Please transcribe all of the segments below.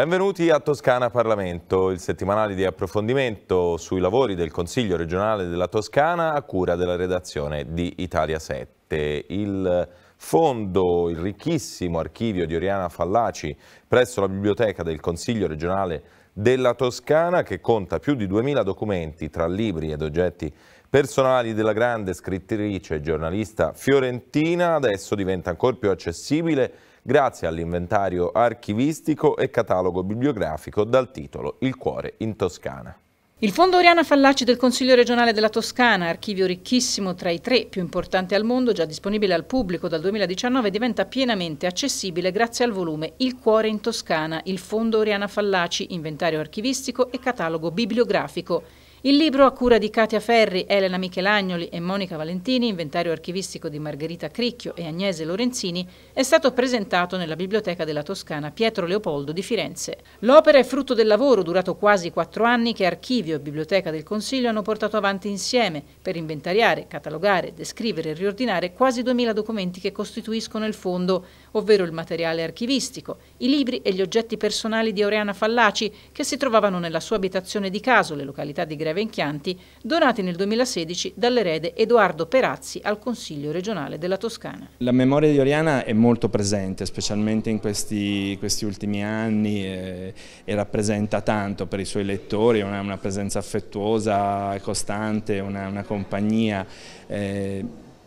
Benvenuti a Toscana Parlamento, il settimanale di approfondimento sui lavori del Consiglio regionale della Toscana a cura della redazione di Italia 7. Il fondo, il ricchissimo archivio di Oriana Fallaci presso la biblioteca del Consiglio regionale della Toscana che conta più di 2000 documenti tra libri ed oggetti personali della grande scrittrice e giornalista fiorentina, adesso diventa ancora più accessibile grazie all'inventario archivistico e catalogo bibliografico dal titolo Il cuore in Toscana. Il Fondo Oriana Fallaci del Consiglio regionale della Toscana, archivio ricchissimo tra i tre più importanti al mondo, già disponibile al pubblico dal 2019, diventa pienamente accessibile grazie al volume Il cuore in Toscana, il Fondo Oriana Fallaci, inventario archivistico e catalogo bibliografico il libro a cura di Katia Ferri, Elena Michelagnoli e Monica Valentini, inventario archivistico di Margherita Cricchio e Agnese Lorenzini, è stato presentato nella Biblioteca della Toscana Pietro Leopoldo di Firenze. L'opera è frutto del lavoro durato quasi quattro anni che Archivio e Biblioteca del Consiglio hanno portato avanti insieme per inventariare, catalogare, descrivere e riordinare quasi 2000 documenti che costituiscono il fondo, ovvero il materiale archivistico, i libri e gli oggetti personali di Oreana Fallaci che si trovavano nella sua abitazione di Casole, località di Grecia Greve Chianti, donati nel 2016 dall'erede Edoardo Perazzi al Consiglio regionale della Toscana. La memoria di Oriana è molto presente, specialmente in questi, questi ultimi anni eh, e rappresenta tanto per i suoi lettori, una, una presenza affettuosa, costante, una, una compagnia. Eh,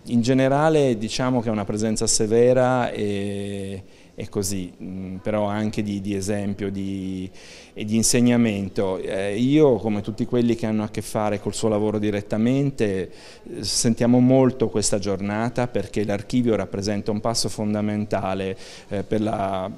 in generale diciamo che è una presenza severa e e così, mm, però anche di, di esempio di, e di insegnamento. Eh, io, come tutti quelli che hanno a che fare col suo lavoro direttamente, eh, sentiamo molto questa giornata perché l'archivio rappresenta un passo fondamentale eh, per la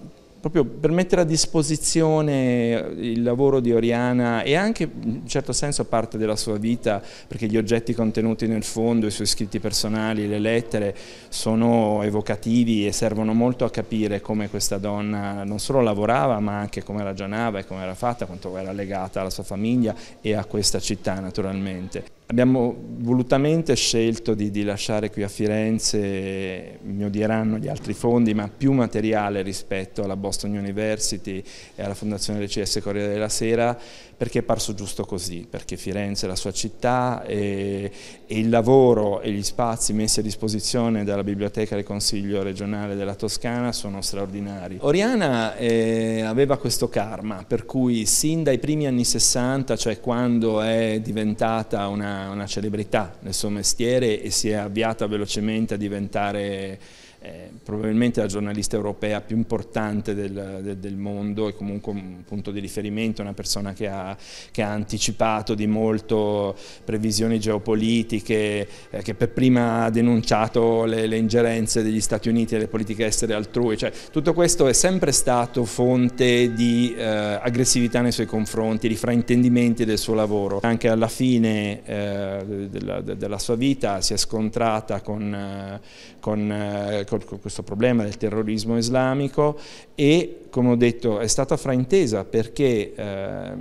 proprio per mettere a disposizione il lavoro di Oriana e anche in un certo senso parte della sua vita, perché gli oggetti contenuti nel fondo, i suoi scritti personali, le lettere, sono evocativi e servono molto a capire come questa donna non solo lavorava, ma anche come ragionava e come era fatta, quanto era legata alla sua famiglia e a questa città naturalmente. Abbiamo volutamente scelto di, di, lasciare qui a Firenze, mi odieranno gli altri fondi, ma più materiale rispetto alla Boston University e alla Fondazione del CS Corriere della Sera, perché è parso giusto così, perché Firenze è la sua città e, e il lavoro e gli spazi messi a disposizione dalla Biblioteca del Consiglio regionale della Toscana sono straordinari. Oriana eh, aveva questo karma, per cui sin dai primi anni 60, cioè quando è diventata una una, celebrità nel suo mestiere e si è avviata velocemente a diventare eh, probabilmente la giornalista europea più importante del, del, del, mondo e comunque un punto di riferimento, una persona che ha, che ha anticipato di molto previsioni geopolitiche, eh, che per prima ha denunciato le, le, ingerenze degli Stati Uniti e le politiche estere altrui, cioè, tutto questo è sempre stato fonte di eh, aggressività nei suoi confronti, di fraintendimenti del suo lavoro. Anche alla fine eh, della, della, sua vita si è scontrata con, eh, con, eh, con questo problema del terrorismo islamico e, come ho detto, è stata fraintesa perché eh,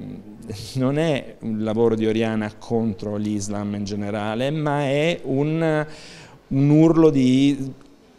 non è un lavoro di Oriana contro l'Islam in generale, ma è un un urlo di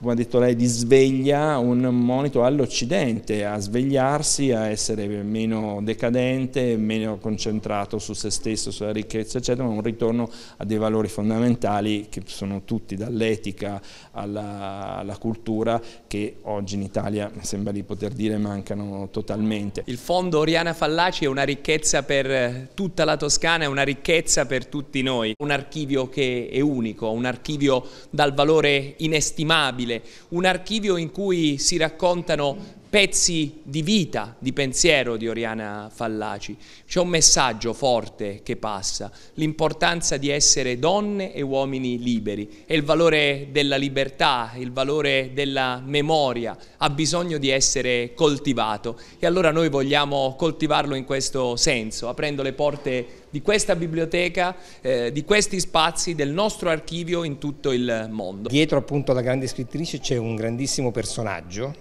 come ha detto lei, di sveglia, un monito all'Occidente, a svegliarsi, a essere meno decadente, meno concentrato su se stesso, sulla ricchezza, eccetera, ma un ritorno a dei valori fondamentali che sono tutti dall'etica alla, alla cultura che oggi in Italia mi sembra di poter dire mancano totalmente. Il fondo Oriana Fallaci è una ricchezza per tutta la Toscana, è una ricchezza per tutti noi, un archivio che è unico, un archivio dal valore inestimabile immagine, un archivio in cui si raccontano pezzi di vita, di pensiero di Oriana Fallaci. C'è un messaggio forte che passa, l'importanza di essere donne e uomini liberi e il valore della libertà, il valore della memoria ha bisogno di essere coltivato e allora noi vogliamo coltivarlo in questo senso, aprendo le porte di questa biblioteca, eh, di questi spazi, del nostro archivio in tutto il mondo. Dietro appunto alla grande scrittrice c'è un grandissimo personaggio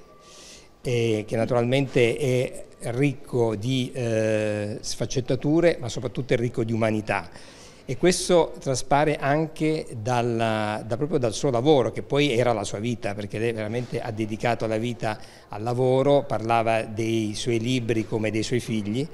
eh, che naturalmente è ricco di eh, sfaccettature ma soprattutto è ricco di umanità e questo traspare anche dalla, da proprio dal suo lavoro che poi era la sua vita perché lei veramente ha dedicato la vita al lavoro, parlava dei suoi libri come dei suoi figli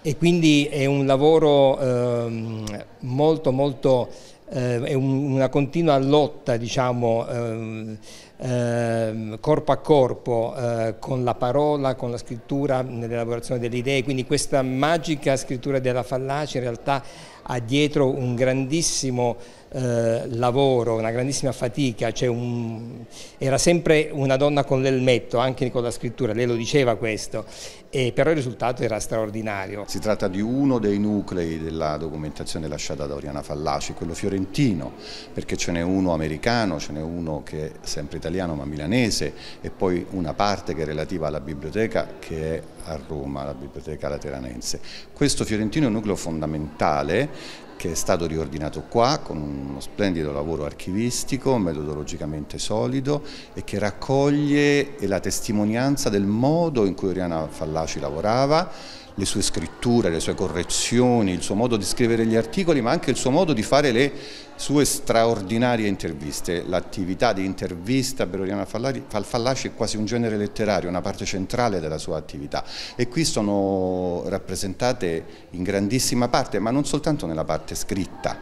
e quindi è un lavoro ehm, molto molto eh, è un, una continua lotta diciamo ehm, ehm, corpo a corpo eh, con la parola, con la scrittura, nell'elaborazione delle idee, quindi questa magica scrittura della fallace in realtà ha dietro un grandissimo eh, lavoro, una grandissima fatica, un... era sempre una donna con l'elmetto, anche con la scrittura, lei lo diceva questo, e però il risultato era straordinario. Si tratta di uno dei nuclei della documentazione lasciata da Oriana Fallaci, quello fiorentino, perché ce n'è uno americano, ce n'è uno che è sempre italiano ma milanese e poi una parte che è relativa alla biblioteca che è a Roma, la biblioteca lateranense. Questo fiorentino è un nucleo fondamentale che è stato riordinato qua con uno splendido lavoro archivistico, metodologicamente solido e che raccoglie la testimonianza del modo in cui Oriana Fallaci lavorava, le sue scritture, le sue correzioni, il suo modo di scrivere gli articoli, ma anche il suo modo di fare le sue straordinarie interviste. L'attività di intervista Beroliana Falfallasci è quasi un genere letterario, una parte centrale della sua attività e qui sono rappresentate in grandissima parte, ma non soltanto nella parte scritta,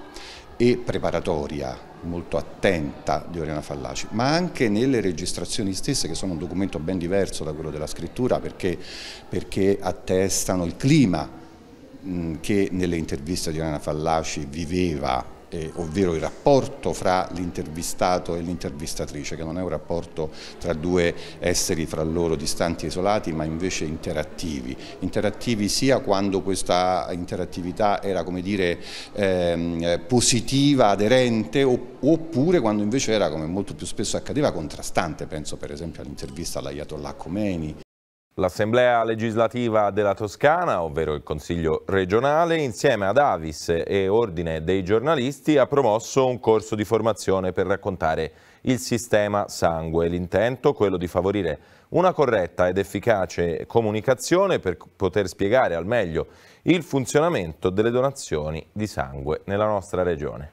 e preparatoria molto attenta di Oriana Fallaci, ma anche nelle registrazioni stesse che sono un documento ben diverso da quello della scrittura perché, perché attestano il clima mh, che nelle interviste di Oriana Fallaci viveva eh, ovvero il rapporto fra l'intervistato e l'intervistatrice, che non è un rapporto tra due esseri fra loro distanti e isolati, ma invece interattivi. Interattivi sia quando questa interattività era come dire ehm, positiva, aderente, oppure quando invece era, come molto più spesso accadeva, contrastante. Penso per esempio all'intervista all'Ayatollah Khomeini, L'Assemblea legislativa della Toscana, ovvero il Consiglio regionale, insieme ad Avis e Ordine dei giornalisti, ha promosso un corso di formazione per raccontare il sistema sangue. L'intento è quello di favorire una corretta ed efficace comunicazione per poter spiegare al meglio il funzionamento delle donazioni di sangue nella nostra regione.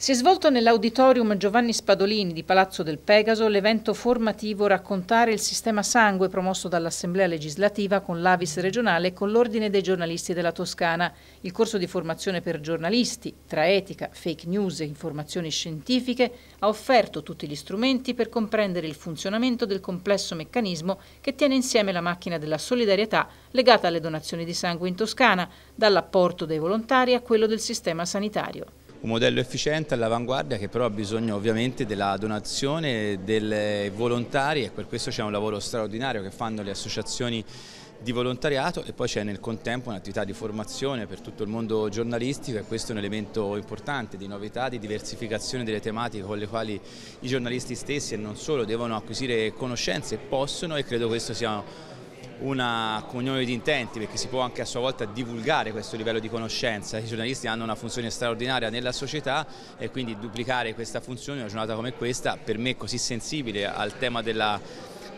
Si è svolto nell'auditorium Giovanni Spadolini di Palazzo del Pegaso l'evento formativo Raccontare il sistema sangue promosso dall'Assemblea legislativa con l'Avis regionale e con l'Ordine dei giornalisti della Toscana, il corso di formazione per giornalisti tra etica, fake news e informazioni scientifiche ha offerto tutti gli strumenti per comprendere il funzionamento del complesso meccanismo che tiene insieme la macchina della solidarietà legata alle donazioni di sangue in Toscana, dall'apporto dei volontari a quello del sistema sanitario un modello efficiente all'avanguardia che però ha bisogno ovviamente della donazione dei volontari e per questo c'è un lavoro straordinario che fanno le associazioni di volontariato e poi c'è nel contempo un'attività di formazione per tutto il mondo giornalistico e questo è un elemento importante di novità, di diversificazione delle tematiche con le quali i giornalisti stessi e non solo devono acquisire conoscenze, possono e credo questo sia una comunione di intenti perché si può anche a sua volta divulgare questo livello di conoscenza. I giornalisti hanno una funzione straordinaria nella società e quindi duplicare questa funzione in una giornata come questa, per me così sensibile al tema della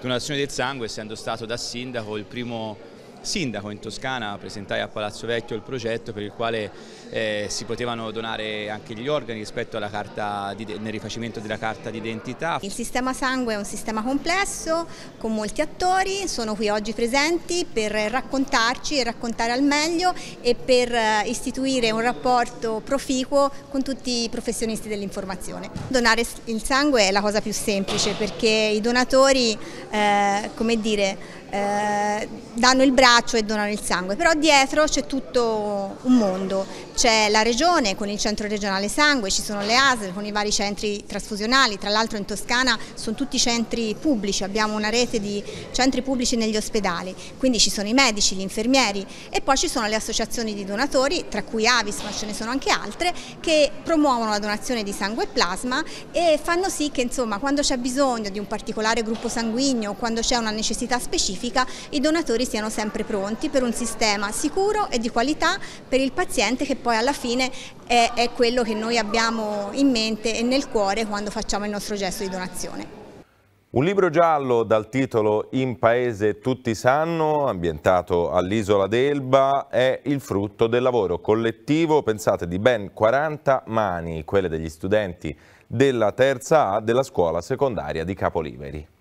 donazione del sangue, essendo stato da sindaco il primo sindaco in Toscana presentai a Palazzo Vecchio il progetto per il quale eh, si potevano donare anche gli organi rispetto di, nel rifacimento della carta d'identità. Il sistema sangue è un sistema complesso con molti attori, sono qui oggi presenti per raccontarci e raccontare al meglio e per eh, istituire un rapporto proficuo con tutti i professionisti dell'informazione. Donare il sangue è la cosa più semplice perché i donatori, eh, come dire, eh, danno il braccio e donano il sangue, però dietro c'è tutto un mondo c'è la regione con il centro regionale sangue, ci sono le ASL con i vari centri trasfusionali, tra l'altro in Toscana sono tutti centri pubblici, abbiamo una rete di centri pubblici negli ospedali, quindi ci sono i medici, gli infermieri e poi ci sono le associazioni di donatori, tra cui Avis ma ce ne sono anche altre, che promuovono la donazione di sangue e plasma e fanno sì che insomma, quando c'è bisogno di un particolare gruppo sanguigno, quando c'è una necessità specifica, i donatori siano sempre pronti per un sistema sicuro e di qualità per il paziente che poi poi alla fine è, è quello che noi abbiamo in mente e nel cuore quando facciamo il nostro gesto di donazione. Un libro giallo dal titolo In paese tutti sanno, ambientato all'isola d'Elba, è il frutto del lavoro collettivo, pensate, di ben 40 mani, quelle degli studenti della terza A della scuola secondaria di Capoliveri.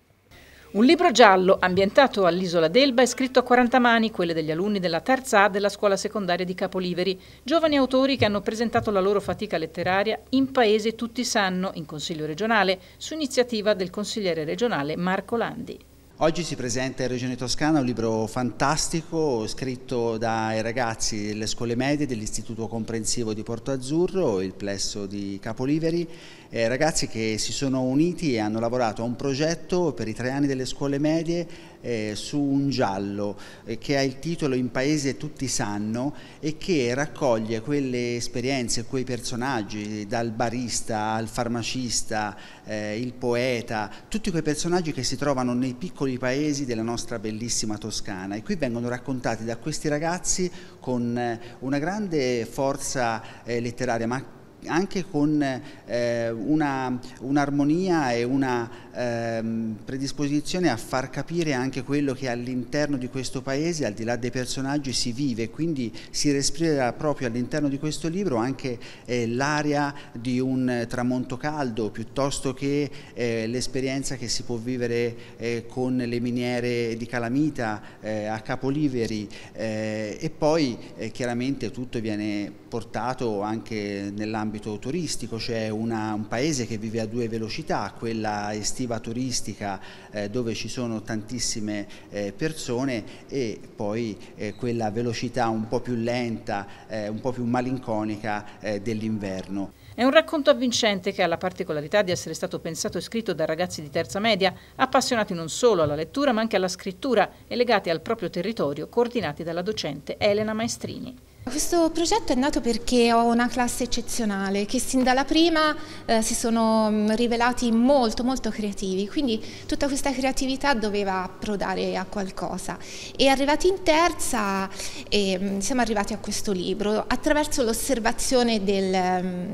Un libro giallo ambientato all'isola d'Elba e scritto a 40 mani, quelle degli alunni della terza A della scuola secondaria di Capoliveri, giovani autori che hanno presentato la loro fatica letteraria in paese tutti sanno, in Consiglio regionale, su iniziativa del consigliere regionale Marco Landi. Oggi si presenta in Regione Toscana un libro fantastico scritto dai ragazzi delle scuole medie dell'Istituto Comprensivo di Porto Azzurro, il plesso di Capoliveri, eh, ragazzi che si sono uniti e hanno lavorato a un progetto per i tre anni delle scuole medie eh, su un giallo eh, che ha il titolo In paese tutti sanno e che raccoglie quelle esperienze, quei personaggi dal barista al farmacista, eh, il poeta, tutti quei personaggi che si trovano nei piccoli paesi della nostra bellissima Toscana e qui vengono raccontati da questi ragazzi con eh, una grande forza eh, letteraria ma anche con eh, un'armonia un e una ehm, predisposizione a far capire anche quello che all'interno di questo paese, al di là dei personaggi, si vive, quindi si respira proprio all'interno di questo libro anche eh, l'area di un tramonto caldo piuttosto che eh, l'esperienza che si può vivere eh, con le miniere di Calamita eh, a Capoliveri eh, e poi eh, chiaramente tutto viene portato anche nell'ambito turistico, c'è cioè un paese che vive a due velocità, quella estiva estiva turistica eh, dove ci sono tantissime eh, persone e poi eh, quella velocità un po' più lenta, eh, un po' più malinconica eh, dell'inverno. È un racconto avvincente che ha la particolarità di essere stato pensato e scritto da ragazzi di terza media, appassionati non solo alla lettura ma anche alla scrittura e legati al proprio territorio, coordinati dalla docente Elena Maestrini. Questo progetto è nato perché ho una classe eccezionale che sin dalla prima eh, si sono mm, rivelati molto molto creativi, quindi tutta questa creatività doveva approdare a qualcosa e arrivati in terza eh, siamo arrivati a questo libro attraverso l'osservazione del mm,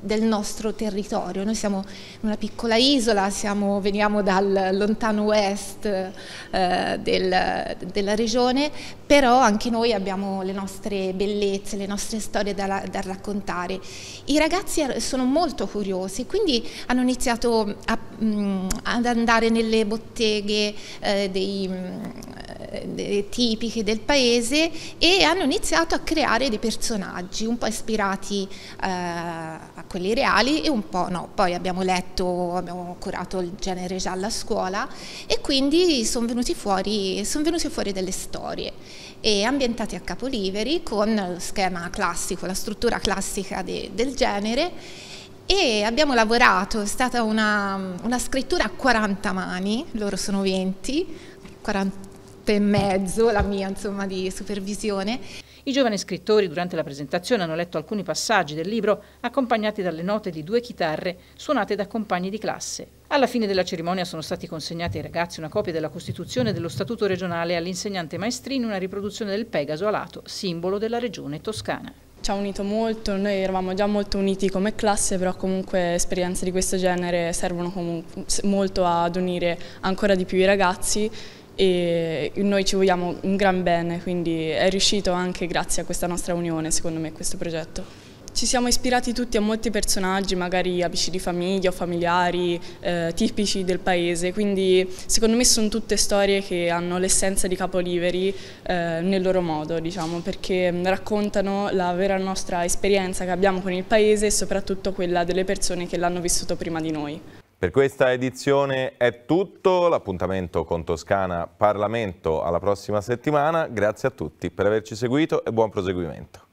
del nostro territorio. Noi siamo una piccola isola, siamo, veniamo dal lontano west eh, del, della regione, però anche noi abbiamo le nostre bellezze, le nostre storie da, da raccontare. I ragazzi er, sono molto curiosi, quindi hanno iniziato a, mh, mm, ad andare nelle botteghe eh, dei... Mh, mm, eh, tipiche del paese e hanno iniziato a creare dei personaggi un po' ispirati eh, a quelli reali e un po' no. Poi abbiamo letto, abbiamo curato il genere già alla scuola e quindi sono venuti fuori, son fuori delle storie e ambientati a Capoliveri con lo schema classico, la struttura classica de, del genere e abbiamo lavorato, è stata una, una, scrittura a 40 mani, loro sono 20, 40 e mezzo, la mia insomma di supervisione. I giovani scrittori durante la presentazione hanno letto alcuni passaggi del libro accompagnati dalle note di due chitarre suonate da compagni di classe. Alla fine della cerimonia sono stati consegnati ai ragazzi una copia della Costituzione e dello Statuto regionale e all'insegnante Maestrini una riproduzione del Pegaso alato, simbolo della regione toscana ci ha unito molto, noi eravamo già molto uniti come classe, però comunque esperienze di questo genere servono molto ad unire ancora di più i ragazzi e noi ci vogliamo un gran bene, quindi è riuscito anche grazie a questa nostra unione, secondo me, questo progetto. Ci siamo ispirati tutti a molti personaggi, magari amici di famiglia o familiari eh, tipici del paese, quindi secondo me sono tutte storie che hanno l'essenza di Capoliveri eh, nel loro modo, diciamo, perché mm, raccontano la vera nostra esperienza che abbiamo con il paese e soprattutto quella delle persone che l'hanno vissuto prima di noi. Per questa edizione è tutto, l'appuntamento con Toscana Parlamento alla prossima settimana, grazie a tutti per averci seguito e buon proseguimento.